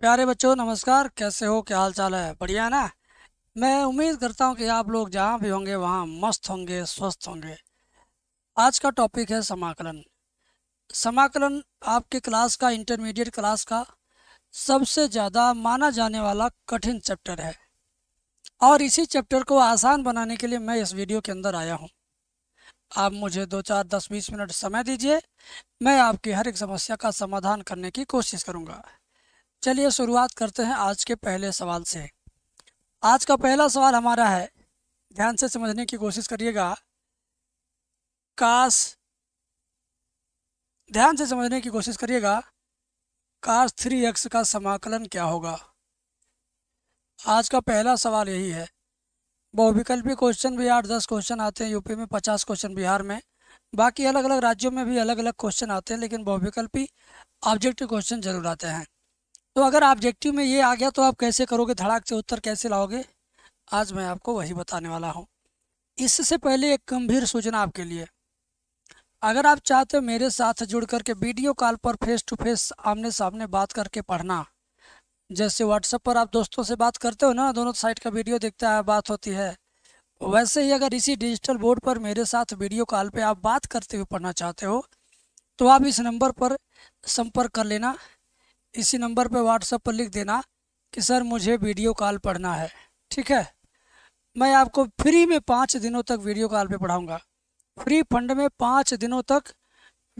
प्यारे बच्चों नमस्कार कैसे हो क्या हाल चाल है बढ़िया ना मैं उम्मीद करता हूँ कि आप लोग जहाँ भी होंगे वहाँ मस्त होंगे स्वस्थ होंगे आज का टॉपिक है समाकलन समाकलन आपके क्लास का इंटरमीडिएट क्लास का सबसे ज़्यादा माना जाने वाला कठिन चैप्टर है और इसी चैप्टर को आसान बनाने के लिए मैं इस वीडियो के अंदर आया हूँ आप मुझे दो चार दस बीस मिनट समय दीजिए मैं आपकी हर एक समस्या का समाधान करने की कोशिश करूँगा चलिए शुरुआत करते हैं आज के पहले सवाल से आज का पहला सवाल हमारा है ध्यान से समझने की कोशिश करिएगा काश ध्यान से समझने की कोशिश करिएगा काश थ्री एक्स का समाकलन क्या होगा आज का पहला सवाल यही है बहुविकल्पी क्वेश्चन भी आठ दस क्वेश्चन आते हैं यूपी में पचास क्वेश्चन बिहार में बाकी अलग अलग राज्यों में भी अलग अलग क्वेश्चन आते हैं लेकिन बहुविकल्पी ऑब्जेक्टिव क्वेश्चन जरूर आते हैं तो अगर ऑब्जेक्टिव में ये आ गया तो आप कैसे करोगे धड़ाक से उत्तर कैसे लाओगे आज मैं आपको वही बताने वाला हूँ इससे पहले एक गंभीर सूचना आपके लिए अगर आप चाहते हो मेरे साथ जुड़ करके वीडियो कॉल पर फेस टू फेस आमने सामने बात करके पढ़ना जैसे व्हाट्सएप पर आप दोस्तों से बात करते हो ना दोनों साइड का वीडियो देखते हैं बात होती है वैसे ही अगर इसी डिजिटल बोर्ड पर मेरे साथ वीडियो कॉल पर आप बात करते हुए पढ़ना चाहते हो तो आप इस नंबर पर संपर्क कर लेना इसी नंबर पर व्हाट्सएप पर लिख देना कि सर मुझे वीडियो कॉल पढ़ना है ठीक है मैं आपको फ्री में पाँच दिनों तक वीडियो कॉल पे पढ़ाऊँगा फ्री फंड में पाँच दिनों तक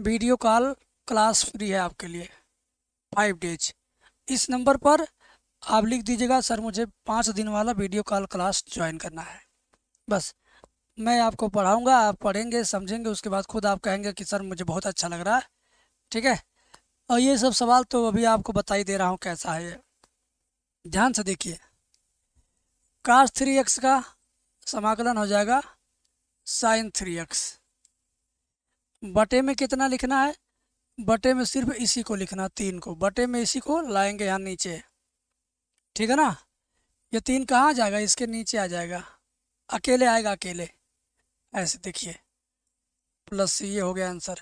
वीडियो कॉल क्लास फ्री है आपके लिए फाइव डेज इस नंबर पर आप लिख दीजिएगा सर मुझे पाँच दिन वाला वीडियो कॉल क्लास ज्वाइन करना है बस मैं आपको पढ़ाऊँगा आप पढ़ेंगे समझेंगे उसके बाद खुद आप कहेंगे कि सर मुझे बहुत अच्छा लग रहा है ठीक है और ये सब सवाल तो अभी आपको बता ही दे रहा हूँ कैसा है ये ध्यान से देखिए कास थ्री एक्स का समाकलन हो जाएगा साइन थ्री एक्स बटे में कितना लिखना है बटे में सिर्फ इसी को लिखना तीन को बटे में इसी को लाएंगे यहाँ नीचे ठीक है ना ये तीन कहाँ जाएगा इसके नीचे आ जाएगा अकेले आएगा अकेले ऐसे देखिए प्लस ये हो गया आंसर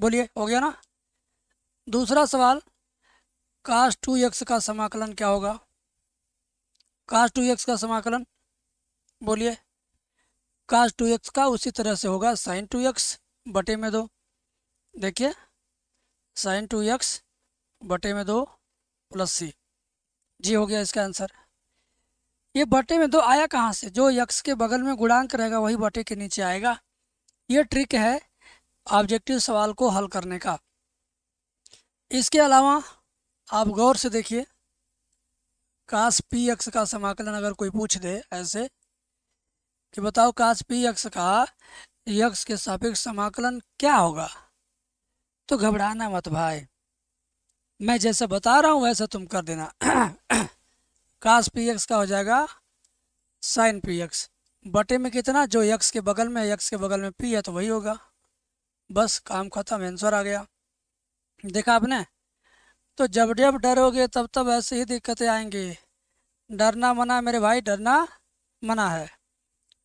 बोलिए हो गया ना दूसरा सवाल कास्ट टू एक्स का समाकलन क्या होगा कास्ट टू एक्स का समाकलन बोलिए कास्ट टू एक्स का उसी तरह से होगा साइन टू एक्स बटे में दो देखिए साइन टू एक्स बटे में दो प्लस सी जी हो गया इसका आंसर ये बटे में दो आया कहाँ से जो यक्स के बगल में गुणांक रहेगा वही बटे के नीचे आएगा ये ट्रिक है ऑब्जेक्टिव सवाल को हल करने का इसके अलावा आप गौर से देखिए काश पी एक्स का समाकलन अगर कोई पूछ दे ऐसे कि बताओ काश पी एक्स का यक्स के सापेक्ष समाकलन क्या होगा तो घबराना मत भाई मैं जैसे बता रहा हूँ वैसा तुम कर देना काश पी एक्स का हो जाएगा साइन पी एक्स बटे में कितना जो यक्स के बगल में यक्स के बगल में पी है तो वही होगा बस काम खत्म आंसर आ गया देखा आपने तो जब जब डरोगे तब तब ऐसी ही दिक्कतें आएंगी डरना मना मेरे भाई डरना मना है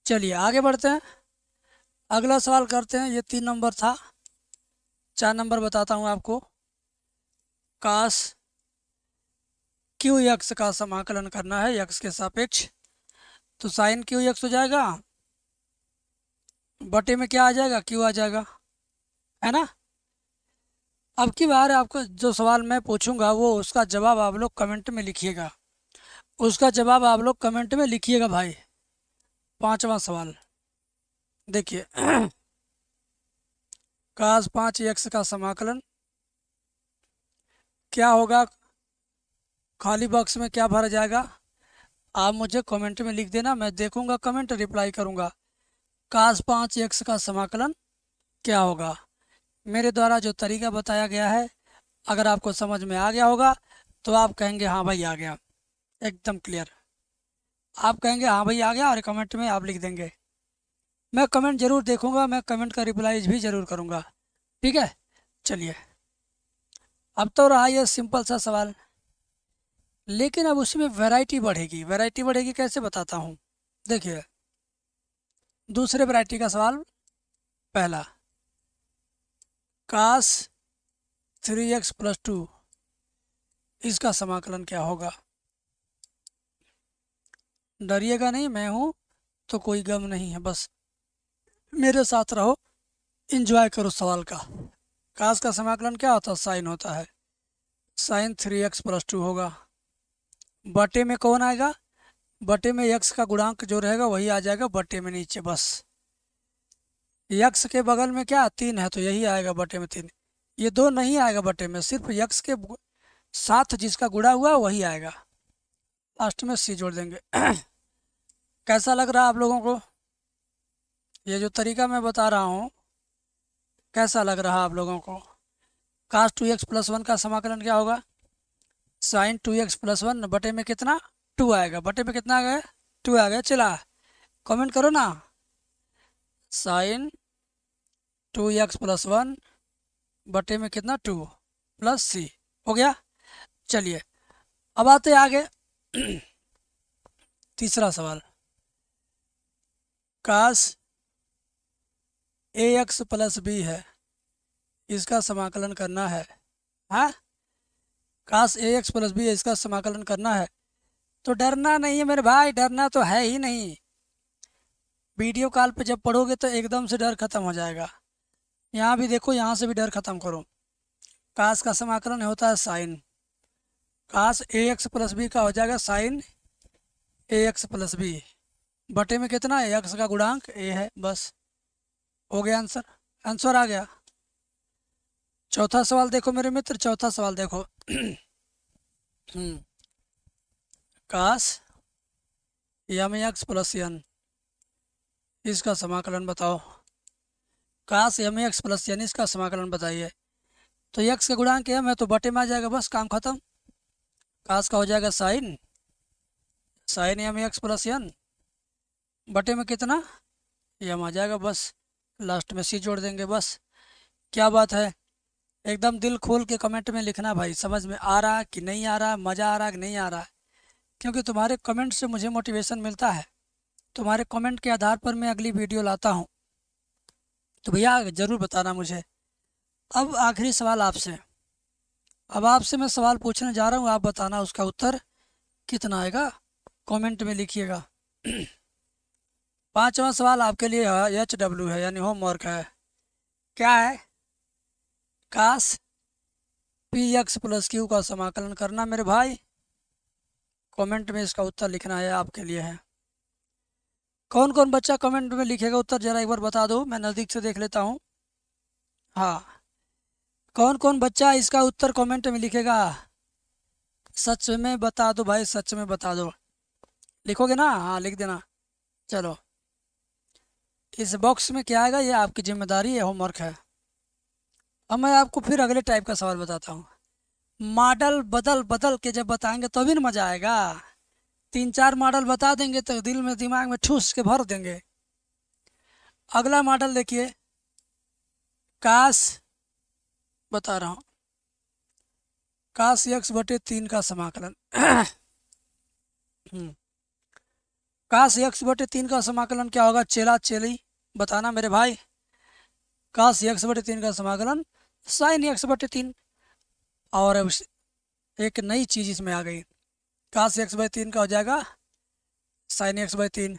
चलिए आगे बढ़ते हैं अगला सवाल करते हैं ये तीन नंबर था चार नंबर बताता हूँ आपको काश क्यू यक्स का समाकलन करना है यक्स के सापेक्ष तो साइन क्यू यक्स हो जाएगा बटे में क्या आ जाएगा क्यू आ जाएगा है ना अब की बार आपको जो सवाल मैं पूछूंगा वो उसका जवाब आप लोग कमेंट में लिखिएगा उसका जवाब आप लोग कमेंट में लिखिएगा भाई पांचवा सवाल देखिए काज पाँच एक्स का समाकलन क्या होगा खाली बॉक्स में क्या भरा जाएगा आप मुझे कमेंट में लिख देना मैं देखूंगा कमेंट रिप्लाई करूंगा काज पाँच एक्स का समाकलन क्या होगा मेरे द्वारा जो तरीका बताया गया है अगर आपको समझ में आ गया होगा तो आप कहेंगे हाँ भाई आ गया एकदम क्लियर आप कहेंगे हाँ भाई आ गया और कमेंट में आप लिख देंगे मैं कमेंट ज़रूर देखूंगा मैं कमेंट का रिप्लाई भी ज़रूर करूंगा ठीक है चलिए अब तो रहा यह सिंपल सा सवाल लेकिन अब उसमें वैरायटी बढ़ेगी वैरायटी बढ़ेगी कैसे बताता हूँ देखिए दूसरे वैरायटी का सवाल पहला cos three x plus two इसका समाकलन क्या होगा डरिएगा नहीं मैं हूँ तो कोई गम नहीं है बस मेरे साथ रहो इन्जॉय करो सवाल का कास का समाकलन क्या होता है साइन होता है sine three x plus two होगा बटे में कौन आएगा बटे में एक्स का गुणांक जो रहेगा वही आ जाएगा बटे में नीचे बस यक्ष के बगल में क्या तीन है तो यही आएगा बटे में तीन ये दो नहीं आएगा बटे में सिर्फ यक्ष के साथ जिसका गुड़ा हुआ वही आएगा लास्ट में सी जोड़ देंगे कैसा लग रहा आप लोगों को ये जो तरीका मैं बता रहा हूँ कैसा लग रहा आप लोगों को cos two x plus one का समाकलन क्या होगा sine two x plus one बटे में कितना टू आएगा बटे में कितना आ गया टू आ गया चला कमेंट करो ना sine two x plus one बटे में कितना टू प्लस सी हो गया चलिए अब आते आगे तीसरा सवाल काश ए एक्स प्लस बी है इसका समाकलन करना है हाँ काश ए एक्स प्लस बी है इसका समाकलन करना है तो डरना नहीं है मेरे भाई डरना तो है ही नहीं वीडियो कॉल पे जब पढ़ोगे तो एकदम से डर खत्म हो जाएगा यहाँ भी देखो यहाँ से भी डर खत्म करो काश का समाकलन होता है साइन काश ए एक्स प्लस बी का हो जाएगा sine a x plus b बटे में कितना है एक्स का गुणांक ए है बस हो गया आंसर आंसर आ गया चौथा सवाल देखो मेरे मित्र चौथा सवाल देखो हम्म। काश यम एक्स प्लस यन इसका समाकलन बताओ कहाँ से हमें एक्स प्लस यानी इसका समाकलन बताइए तो एक्स का गुणांक एम है तो बटे में आ जाएगा बस काम खत्म काश का हो जाएगा sine sine m x plus n बटे में कितना एम आ जाएगा बस लास्ट में सी जोड़ देंगे बस क्या बात है एकदम दिल खोल के कमेंट में लिखना भाई समझ में आ रहा कि नहीं आ रहा मज़ा आ रहा कि नहीं आ रहा क्योंकि तुम्हारे कमेंट से मुझे मोटिवेशन मिलता है तुम्हारे कमेंट के आधार पर मैं अगली वीडियो लाता हूँ तो भैया ज़रूर बताना मुझे अब आखिरी सवाल आपसे अब आपसे मैं सवाल पूछने जा रहा हूँ आप बताना उसका उत्तर कितना आएगा कमेंट में लिखिएगा पांचवा सवाल आपके लिए एच डब्ल्यू है यानी होमवर्क है क्या है काश पी एक्स प्लस क्यू का समाकलन करना मेरे भाई कमेंट में इसका उत्तर लिखना है आपके लिए है कौन कौन बच्चा कमेंट में लिखेगा उत्तर जरा एक बार बता दो मैं नज़दीक से देख लेता हूँ हाँ कौन कौन बच्चा इसका उत्तर कमेंट में लिखेगा सच में बता दो भाई सच में बता दो लिखोगे ना हाँ लिख देना चलो इस बॉक्स में क्या आएगा ये आपकी जिम्मेदारी है होमवर्क है अब मैं आपको फिर अगले टाइप का सवाल बताता हूँ मॉडल बदल बदल के जब बताएंगे तभी तो ना मज़ा आएगा तीन चार मॉडल बता देंगे तो दिल में दिमाग में ठूस के भर देंगे अगला मॉडल देखिए काश बता रहा हूँ काश यक्स बटे तीन का समाकलन हम्म। काश यक्स बटे तीन का समाकलन क्या होगा चेला चेली बताना मेरे भाई काश यक्स बटे तीन का समाकलन साइन यक्स बटे तीन और एक नई चीज़ इसमें आ गई कहाँ से एक्स बाई तीन का हो जाएगा साइन एक्स बाई तीन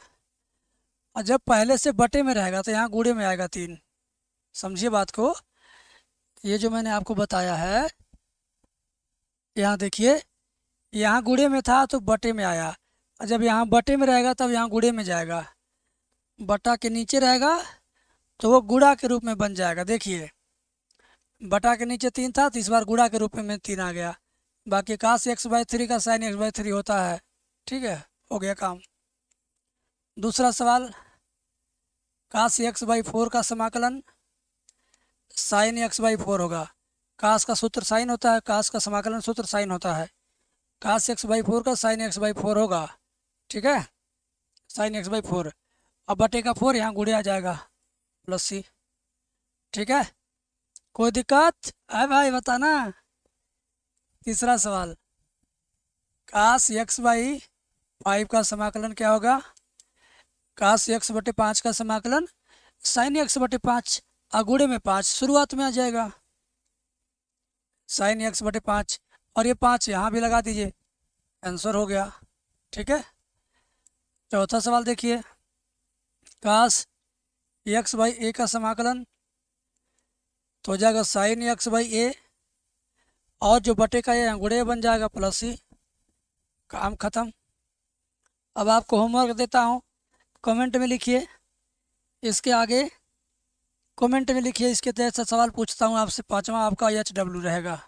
और जब पहले से बटे में रहेगा तो यहाँ गुड़े में आएगा तीन समझिए बात को ये जो मैंने आपको बताया है यहाँ देखिए यहाँ गुड़े में था तो बटे में आया और जब यहाँ बटे में रहेगा तब यहाँ गुड़े में जाएगा बटा के नीचे रहेगा तो वो गुड़ा के रूप में बन जाएगा देखिए बटा के नीचे तीन था तो इस बार गुड़ा के रूप में तीन आ गया बाकी काश एक्स बाई थ्री का साइन एक्स बाई थ्री होता है ठीक है हो गया काम दूसरा सवाल काश एक्स बाई फोर का समाकलन साइन एक्स बाई फोर होगा काश का सूत्र साइन होता है काश का समाकलन सूत्र साइन होता है काश एक्स बाई फोर का साइन एक्स बाई फोर होगा ठीक है साइन एक्स बाई फोर अब बटे का फोर यहाँ गुड़े आ जाएगा प्लस सी ठीक है कोई दिक्कत है भाई बताना तीसरा सवाल काश एक्स बाई फाइव का समाकलन क्या होगा काश एक्स बटे पाँच का समाकलन साइन एक्स बटे पाँच अगूढ़े में पाँच शुरुआत में आ जाएगा साइन एक्स बटे पाँच और ये पाँच यहाँ भी लगा दीजिए आंसर हो गया ठीक है चौथा सवाल देखिए काश एक्स बाई ए का समाकलन तो हो जाएगा साइन एक्स बाई ए और जो बटे का ये अंगूढ़े बन जाएगा प्लस ही काम ख़त्म अब आपको होमवर्क देता हूँ कमेंट में लिखिए इसके आगे कमेंट में लिखिए इसके तहत से सवाल पूछता हूँ आपसे पाँचवा आपका एच डब्ल्यू रहेगा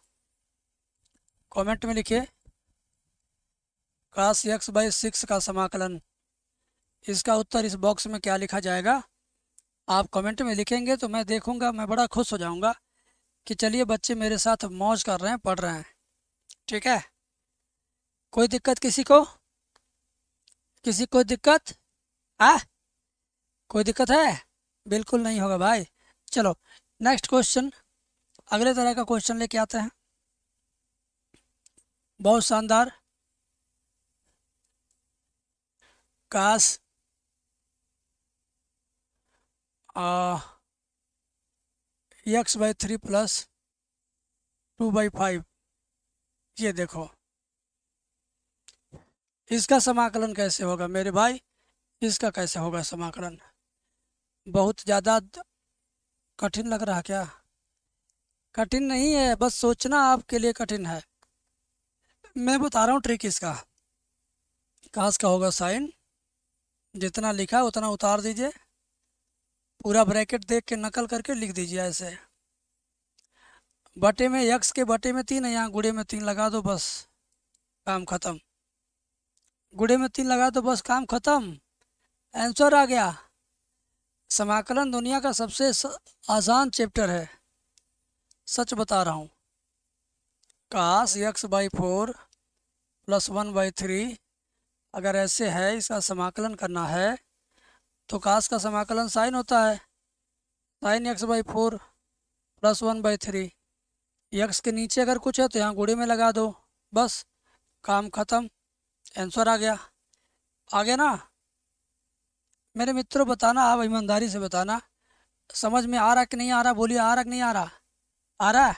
कमेंट में लिखिए क्लास एक्स बाई सिक्स का समाकलन इसका उत्तर इस बॉक्स में क्या लिखा जाएगा आप कमेंट में लिखेंगे तो मैं देखूंगा मैं बड़ा खुश हो जाऊंगा कि चलिए बच्चे मेरे साथ मौज कर रहे हैं पढ़ रहे हैं ठीक है कोई दिक्कत किसी को किसी को दिक्कत आ कोई दिक्कत है बिल्कुल नहीं होगा भाई चलो नेक्स्ट क्वेश्चन अगले तरह का क्वेश्चन लेके आते हैं बहुत शानदार cos x by three plus two by five ये देखो इसका समाकलन कैसे होगा मेरे भाई इसका कैसे होगा समाकलन बहुत ज़्यादा कठिन लग रहा क्या कठिन नहीं है बस सोचना आपके लिए कठिन है मैं बता रहा हूँ ट्रिक इसका कास का होगा साइन जितना लिखा उतना उतार दीजिए पूरा ब्रैकेट देख के नकल करके लिख दीजिए ऐसे बटे में यक्स के बटे में तीन है यहाँ गुड़े में तीन लगा दो बस काम ख़त्म गुड़े में तीन लगा दो बस काम ख़त्म आंसर आ गया समाकलन दुनिया का सबसे आसान चैप्टर है सच बता रहा हूँ cos x by four plus one by three अगर ऐसे है इसका समाकलन करना है तो कास का समाकलन साइन होता है sine x by four plus one by three x के नीचे अगर कुछ है तो यहाँ गुड़ी में लगा दो बस काम ख़त्म आंसर आ गया आ गया ना मेरे मित्रों बताना आप ईमानदारी से बताना समझ में आ रहा कि नहीं आ रहा बोलिए आ रहा कि नहीं आ रहा आ रहा है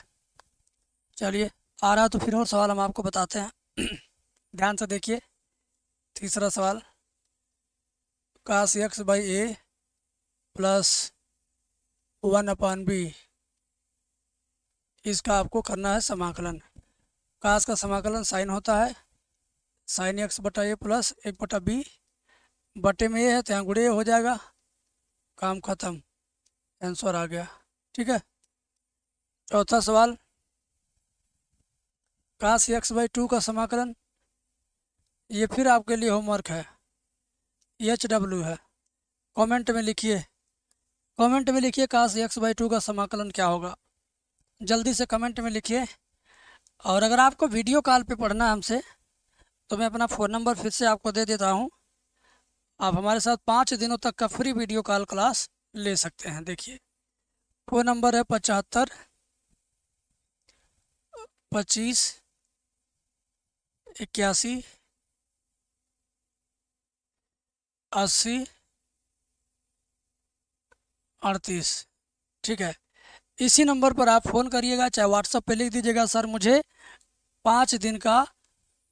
चलिए आ रहा तो फिर और सवाल हम आपको बताते हैं ध्यान से देखिए तीसरा सवाल cos x by a plus one upon b इसका आपको करना है समाकलन काश का समाकलन साइन होता है साइन एक्स बटा ए प्लस एक बटा बी बटे में ए है तो यहाँ गुड़े हो जाएगा काम खत्म आंसर आ गया ठीक है चौथा सवाल काश एक्स बाई टू का समाकलन ये फिर आपके लिए होमवर्क है एच डब्ल्यू है कमेंट में लिखिए कमेंट में लिखिए काश एक्स बाई टू का समाकलन क्या होगा जल्दी से कमेंट में लिखिए और अगर आपको वीडियो कॉल पे पढ़ना है हमसे तो मैं अपना फ़ोन नंबर फिर से आपको दे देता हूँ आप हमारे साथ पाँच दिनों तक का फ्री वीडियो कॉल क्लास ले सकते हैं देखिए फ़ोन नंबर है पचहत्तर पच्चीस इक्यासी अस्सी अड़तीस ठीक है इसी नंबर पर आप फ़ोन करिएगा चाहे व्हाट्सअप पे लिख दीजिएगा सर मुझे पाँच दिन का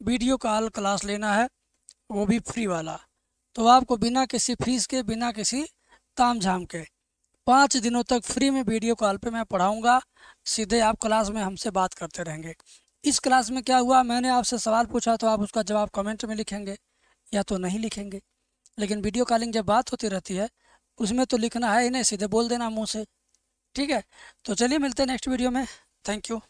वीडियो कॉल क्लास लेना है वो भी फ्री वाला तो आपको बिना किसी फीस के बिना किसी ताम झाम के पाँच दिनों तक फ्री में वीडियो कॉल पे मैं पढ़ाऊँगा सीधे आप क्लास में हमसे बात करते रहेंगे इस क्लास में क्या हुआ मैंने आपसे सवाल पूछा तो आप उसका जवाब कमेंट में लिखेंगे या तो नहीं लिखेंगे लेकिन वीडियो कॉलिंग जब बात होती रहती है उसमें तो लिखना है ही नहीं सीधे बोल देना मुँह से ठीक है तो चलिए मिलते हैं नेक्स्ट वीडियो में थैंक यू